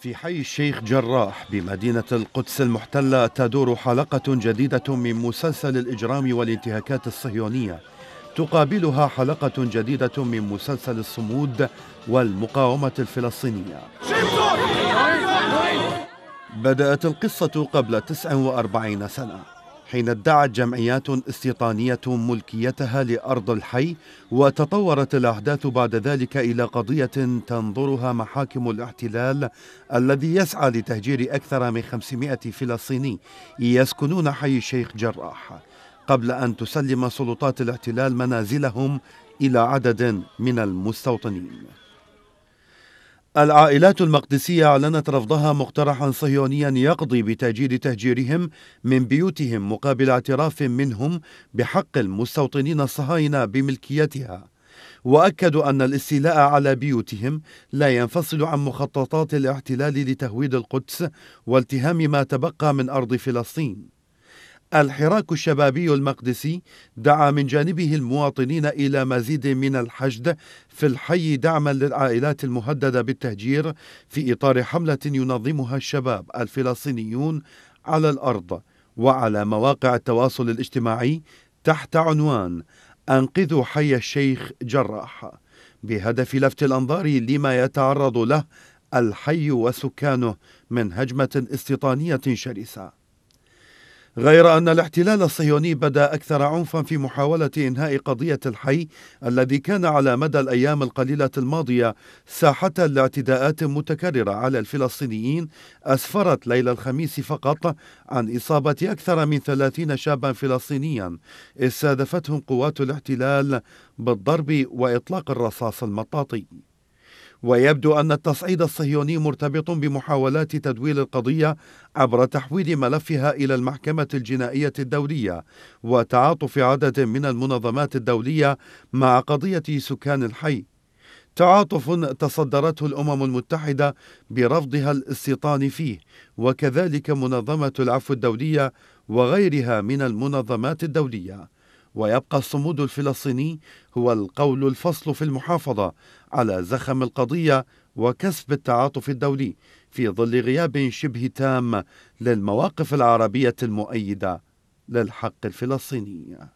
في حي الشيخ جراح بمدينة القدس المحتلة تدور حلقة جديدة من مسلسل الإجرام والانتهاكات الصهيونية تقابلها حلقة جديدة من مسلسل الصمود والمقاومة الفلسطينية بدأت القصة قبل 49 سنة حين ادعت جمعيات استيطانية ملكيتها لأرض الحي وتطورت الأحداث بعد ذلك إلى قضية تنظرها محاكم الاحتلال الذي يسعى لتهجير أكثر من 500 فلسطيني يسكنون حي الشيخ جراح قبل أن تسلم سلطات الاحتلال منازلهم إلى عدد من المستوطنين العائلات المقدسية أعلنت رفضها مقترحا صهيونيا يقضي بتأجيل تهجيرهم من بيوتهم مقابل اعتراف منهم بحق المستوطنين الصهاينة بملكيتها وأكدوا أن الاستيلاء على بيوتهم لا ينفصل عن مخططات الاحتلال لتهويد القدس والتهام ما تبقى من أرض فلسطين الحراك الشبابي المقدسي دعا من جانبه المواطنين الى مزيد من الحشد في الحي دعما للعائلات المهدده بالتهجير في اطار حمله ينظمها الشباب الفلسطينيون على الارض وعلى مواقع التواصل الاجتماعي تحت عنوان انقذوا حي الشيخ جراح بهدف لفت الانظار لما يتعرض له الحي وسكانه من هجمه استيطانيه شرسه غير أن الاحتلال الصهيوني بدا أكثر عنفا في محاولة إنهاء قضية الحي الذي كان على مدى الأيام القليلة الماضية ساحة لاعتداءات متكررة على الفلسطينيين أسفرت ليلة الخميس فقط عن إصابة أكثر من ثلاثين شابا فلسطينيا استهدفتهم قوات الاحتلال بالضرب وإطلاق الرصاص المطاطي ويبدو أن التصعيد الصهيوني مرتبط بمحاولات تدويل القضية عبر تحويل ملفها إلى المحكمة الجنائية الدولية وتعاطف عدد من المنظمات الدولية مع قضية سكان الحي. تعاطف تصدرته الأمم المتحدة برفضها الاستيطان فيه وكذلك منظمة العفو الدولية وغيرها من المنظمات الدولية. ويبقى الصمود الفلسطيني هو القول الفصل في المحافظة على زخم القضية وكسب التعاطف الدولي في ظل غياب شبه تام للمواقف العربية المؤيدة للحق الفلسطيني